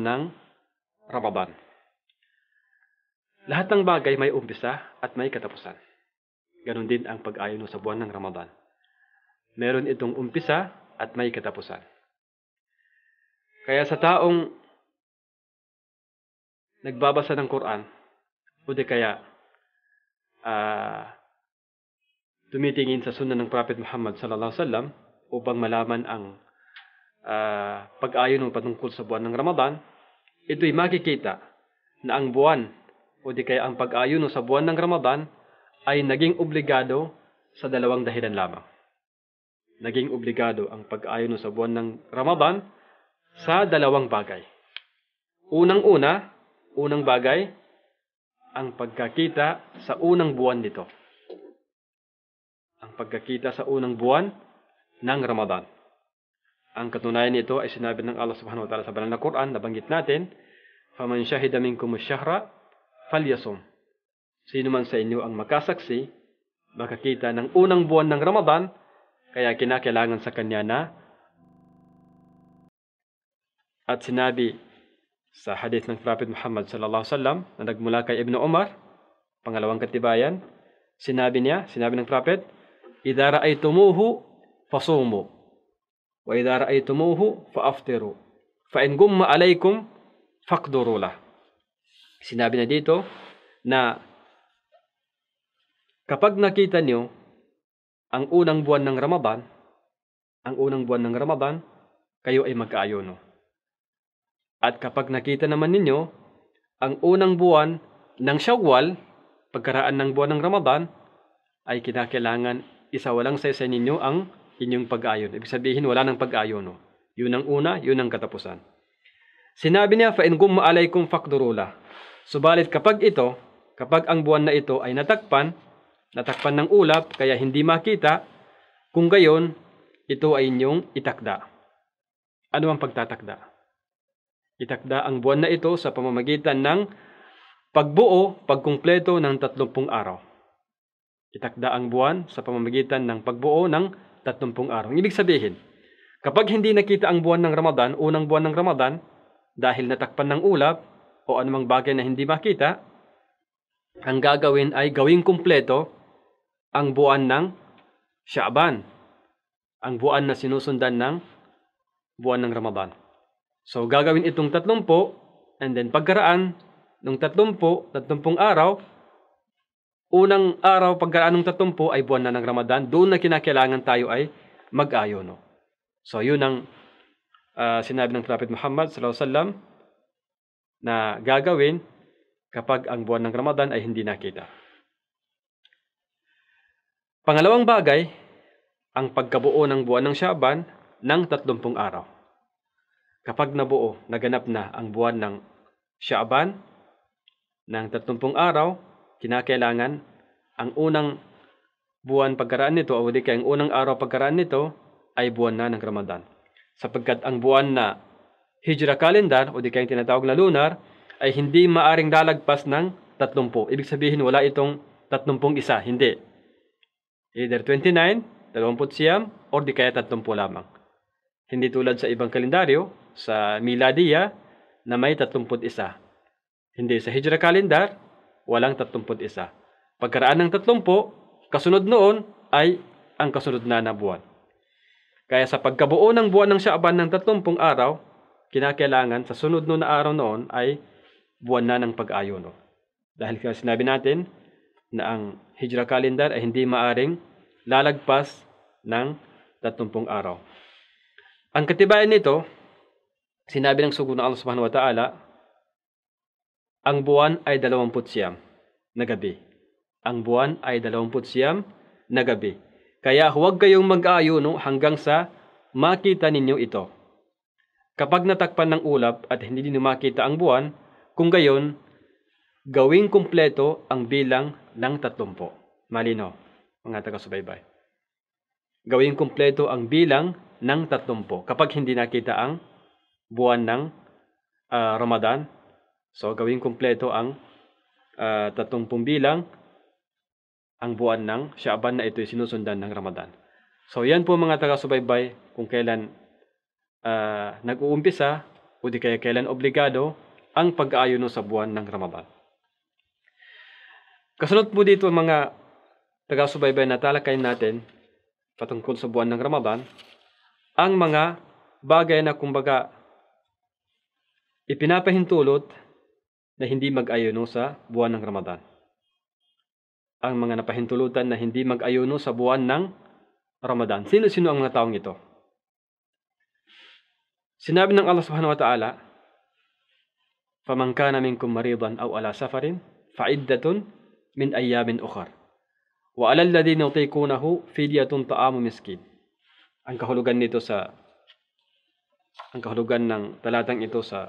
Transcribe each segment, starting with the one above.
ng Ramadan. Lahat ng bagay may umpisa at may katapusan. Ganon din ang pag-ayon sa buwan ng Ramadan. Meron itong umpisa at may katapusan. Kaya sa taong nagbabasa ng Quran, o kaya uh, tumitingin sa sunan ng Prophet Muhammad sallallahu alaihi wasallam upang malaman ang uh, pag-ayon ng patungkol sa buwan ng Ramadan, Ito'y makikita na ang buwan o di kaya ang pag-ayuno sa buwan ng Ramadan ay naging obligado sa dalawang dahilan lamang. Naging obligado ang pag-ayuno sa buwan ng Ramadan sa dalawang bagay. Unang-una, unang bagay, ang pagkakita sa unang buwan nito. Ang pagkakita sa unang buwan ng Ramadan. Ang katunayan nito ay sinabi ng Allah subhanahu wa ta'ala sa banal na Quran, nabanggit natin, فَمَنْ شَهِدَ مِنْكُمُ الشَّهْرَ فَلْيَصُمْ Sino man sa inyo ang makasaksi, makakita ng unang buwan ng Ramadan, kaya kinakailangan sa kanya na at sinabi sa hadith ng Prophet Muhammad sallallahu alaihi wasallam na nagmula kay Ibn Umar, pangalawang katibayan, sinabi niya, sinabi ng Prophet, "Idara "Idza ra'aytumuhu fasumu." وإذا رأيتموه فأفطروا فإن gumma alaykum faqduru lah. Sinabi na dito na kapag nakita niyo ang unang buwan ng Ramadan, ang unang buwan ng Ramadan, kayo ay mag magkaayuno. At kapag nakita naman ninyo ang unang buwan ng Shawwal, pagkaraan ng buwan ng Ramadan, ay kinakailangan isawalang sa isa ninyo ang yung pag-ayon. Ibig sabihin, wala nang pag-ayon. No? Yun ang una, yun ang katapusan. Sinabi niya, fa in gumma alaykum fakdurula. Subalit kapag ito, kapag ang buwan na ito ay natakpan, natakpan ng ulap, kaya hindi makita, kung gayon, ito ay inyong itakda. Ano ang pagtatakda? Itakda ang buwan na ito sa pamamagitan ng pagbuo, pagkumpleto ng 30 araw. Itakda ang buwan sa pamamagitan ng pagbuo ng 30 araw. Ibig sabihin, kapag hindi nakita ang buwan ng Ramadan, unang buwan ng Ramadan, dahil natakpan ng ulap o anumang bagay na hindi makita, ang gagawin ay gawing kumpleto ang buwan ng Shaaban, ang buwan na sinusundan ng buwan ng Ramadan. So gagawin itong 30 and then pagkaraan ng 30, 30 araw, unang araw pagkaanong tatumpo ay buwan na ng Ramadan, doon na kinakailangan tayo ay mag-ayono. So yun ang uh, sinabi ng Prophet Muhammad sallallahu alaihi wasallam na gagawin kapag ang buwan ng Ramadan ay hindi nakita. Pangalawang bagay, ang pagkabuo ng buwan ng Shaban ng 30 araw. Kapag nabuo, naganap na ang buwan ng Shaban ng 30 araw, Kinakailangan, ang unang buwan pagkaraan nito o di kaya ang unang araw pagkaraan nito ay buwan na ng Ramadan. Sapagkat ang buwan na Hijra calendar o di kaya tinatawag na lunar ay hindi maaring lalagpas ng 30. Ibig sabihin wala itong 30 isa, hindi. Either 29, 20 siyam, or di kaya 30 lamang. Hindi tulad sa ibang kalendaryo, sa Miladiya, na may 31. Hindi sa Hijra calendar, walang 31. Pagkaraan ng 30, kasunod noon ay ang kasunod na na buwan. Kaya sa pagkabuo ng buwan ng Shaaban ng 30 araw, kinakailangan sa sunod noon na araw noon ay buwan na ng pag-ayuno. Dahil kaya sinabi natin na ang hijra calendar ay hindi maaring lalagpas ng 30 araw. Ang katibayan nito, sinabi ng sugo ng Allah subhanahu wa ta'ala, ang buwan ay dalawamput siyam na gabi. Ang buwan ay dalawamput siyam na gabi. Kaya huwag kayong mag-aayuno hanggang sa makita ninyo ito. Kapag natakpan ng ulap at hindi ninyo makita ang buwan, kung gayon, gawing kumpleto ang bilang ng tatlumpo. Malino, mga taga-subaybay. Gawing kumpleto ang bilang ng tatlumpo kapag hindi nakita ang buwan ng uh, Ramadan So gawin kumpleto ang uh, bilang ang buwan ng Shaaban na ito'y sinusundan ng Ramadan. So yan po mga taga-subaybay kung kailan uh, nag-uumpisa o di kaya kailan obligado ang pag-aayon sa buwan ng Ramadan. Kasunod po dito mga taga-subaybay na talakayin natin patungkol sa buwan ng Ramadan ang mga bagay na kumbaga ipinapahintulot na hindi mag-ayuno sa buwan ng Ramadan. Ang mga napahintulutan na hindi mag-ayuno sa buwan ng Ramadan. Sino-sino ang mga taong ito? Sinabi ng Allah subhanahu wa ta'ala, فَمَنْ كَانَ مِنْكُمْ مَرِيضًا أَوْ عَلَى سَفَرٍ فَعِدَّةٌ مِنْ أَيَّامٍ أُخَرٍ وَعَلَى الَّذِينَ يُطِيقُونَهُ فِدْيَةٌ طَعَامُ مِسْكِينٍ Ang kahulugan nito sa ang kahulugan ng talatang ito sa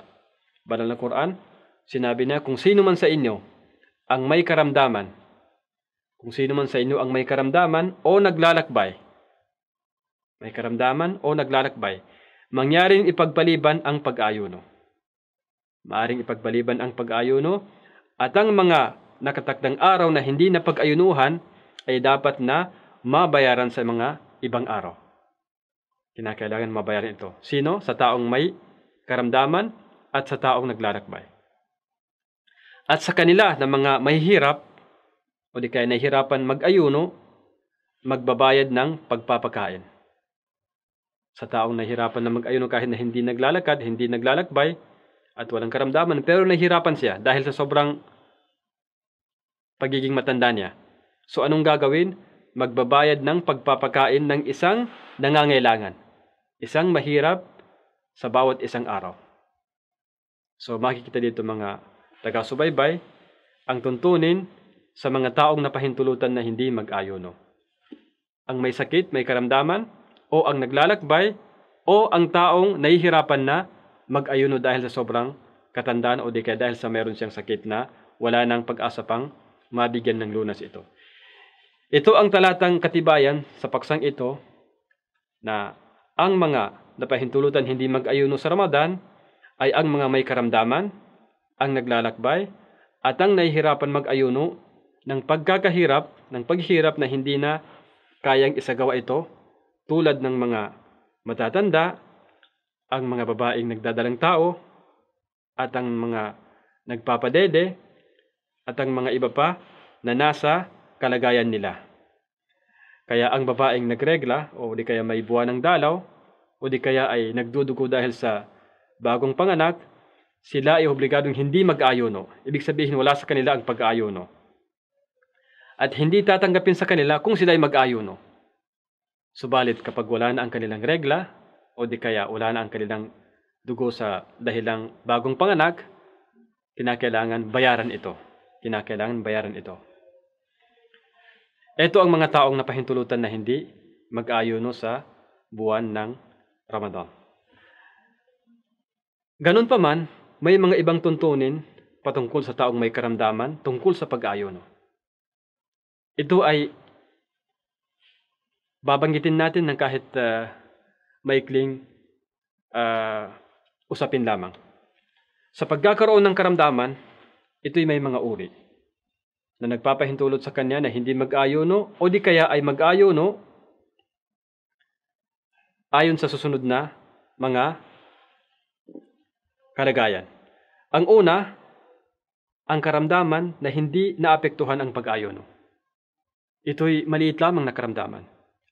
banal na Quran Sinabi na, kung sino man sa inyo ang may karamdaman, kung sino man sa inyo ang may karamdaman o naglalakbay, may karamdaman o naglalakbay, mangyaring ipagpaliban ang pag-ayuno. Maaring ipagpaliban ang pag-ayuno at ang mga nakatakdang araw na hindi na pag-ayunuhan ay dapat na mabayaran sa mga ibang araw. Kinakailangan mabayaran ito. Sino? Sa taong may karamdaman at sa taong naglalakbay at sa kanila na mga mahihirap o di kaya nahihirapan mag-ayuno, magbabayad ng pagpapakain. Sa taong nahihirapan na mag-ayuno kahit na hindi naglalakad, hindi naglalakbay, at walang karamdaman, pero nahihirapan siya dahil sa sobrang pagiging matanda niya. So anong gagawin? Magbabayad ng pagpapakain ng isang nangangailangan. Isang mahirap sa bawat isang araw. So makikita dito mga taga-subaybay, ang tuntunin sa mga taong napahintulutan na hindi mag-ayuno. Ang may sakit, may karamdaman, o ang naglalakbay, o ang taong nahihirapan na mag-ayuno dahil sa sobrang katandaan o di kaya dahil sa meron siyang sakit na wala nang pag-asa pang mabigyan ng lunas ito. Ito ang talatang katibayan sa paksang ito na ang mga napahintulutan hindi mag-ayuno sa Ramadan ay ang mga may karamdaman, ang naglalakbay at ang nahihirapan mag-ayuno ng pagkakahirap, ng paghirap na hindi na kayang isagawa ito tulad ng mga matatanda, ang mga babaeng nagdadalang tao, at ang mga nagpapadede, at ang mga iba pa na nasa kalagayan nila. Kaya ang babaeng nagregla o di kaya may buwan ng dalaw o di kaya ay nagdudugo dahil sa bagong panganak sila ay obligadong hindi mag-ayuno. Ibig sabihin, wala sa kanila ang pag-ayuno. At hindi tatanggapin sa kanila kung sila ay mag-ayuno. Subalit kapag wala na ang kanilang regla, o di kaya wala na ang kanilang dugo sa dahilang bagong panganak, kinakailangan bayaran ito. Kinakailangan bayaran ito. Ito ang mga taong napahintulutan na hindi mag-ayuno sa buwan ng Ramadan. Ganun pa man, may mga ibang tuntunin patungkol sa taong may karamdaman tungkol sa pag-ayon. Ito ay babanggitin natin ng kahit uh, maikling uh, usapin lamang. Sa pagkakaroon ng karamdaman, ito'y may mga uri na nagpapahintulot sa kanya na hindi mag-ayono o di kaya ay mag-ayono ayon sa susunod na mga kalagayan. Ang una, ang karamdaman na hindi naapektuhan ang pag-ayon. Ito'y maliit lamang na karamdaman.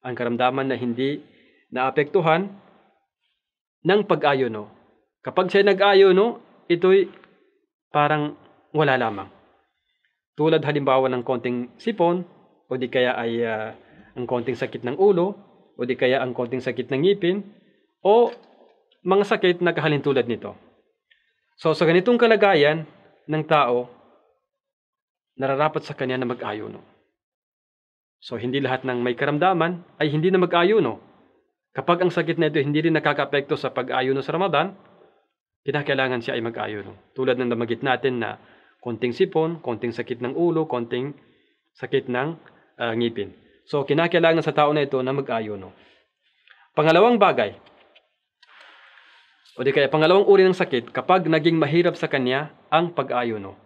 Ang karamdaman na hindi naapektuhan ng pag-ayon. Kapag siya nag-ayon, ito'y parang wala lamang. Tulad halimbawa ng konting sipon, o di kaya ay uh, ang konting sakit ng ulo, o di kaya ang konting sakit ng ngipin, o mga sakit na kahalintulad nito. So sa ganitong kalagayan ng tao, nararapat sa kanya na mag-ayuno. So hindi lahat ng may karamdaman ay hindi na mag-ayuno. Kapag ang sakit na ito hindi rin nakakapekto sa pag-ayuno sa Ramadan, kinakailangan siya ay mag-ayuno. Tulad ng namagit natin na konting sipon, konting sakit ng ulo, konting sakit ng uh, ngipin. So kinakailangan sa tao na ito na mag-ayuno. Pangalawang bagay, o di kaya pangalawang uri ng sakit kapag naging mahirap sa kanya ang pag-ayuno.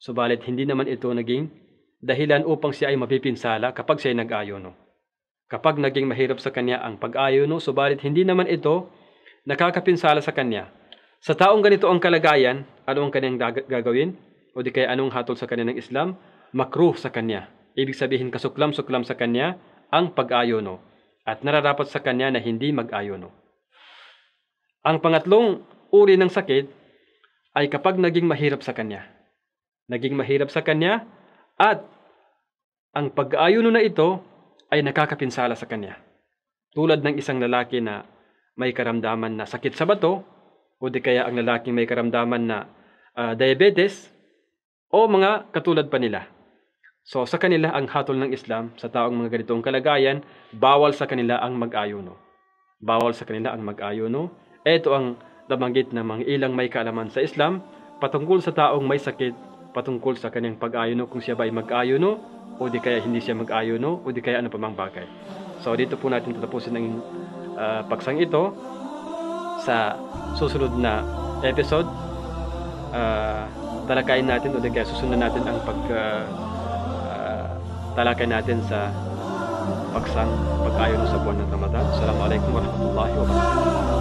Subalit hindi naman ito naging dahilan upang siya ay mapipinsala kapag siya ay nag-ayuno. Kapag naging mahirap sa kanya ang pag-ayuno, subalit hindi naman ito nakakapinsala sa kanya. Sa taong ganito ang kalagayan, ano ang kanyang gagawin? O di kaya anong hatol sa kanya ng Islam? Makruh sa kanya. Ibig sabihin kasuklam-suklam sa kanya ang pag-ayuno at nararapat sa kanya na hindi mag-ayuno. Ang pangatlong uri ng sakit ay kapag naging mahirap sa kanya. Naging mahirap sa kanya at ang pag-aayuno na ito ay nakakapinsala sa kanya. Tulad ng isang lalaki na may karamdaman na sakit sa bato o di kaya ang lalaki may karamdaman na uh, diabetes o mga katulad pa nila. So sa kanila ang hatol ng Islam sa taong mga ganitong kalagayan, bawal sa kanila ang mag-ayuno. Bawal sa kanila ang mag-ayuno ito ang nabanggit ng mga ilang may kaalaman sa Islam patungkol sa taong may sakit patungkol sa kanyang pag-ayuno kung siya ba ay mag-ayuno o di kaya hindi siya mag-ayuno o di kaya ano pa mang bagay. So dito po natin tatapusin ang uh, paksang ito sa susunod na episode. Uh, talakayin natin o di kaya susunod natin ang pag uh, uh, talakay natin sa paksang pag-ayon sa buwan ng Ramadan. Assalamualaikum warahmatullahi wabarakatuh.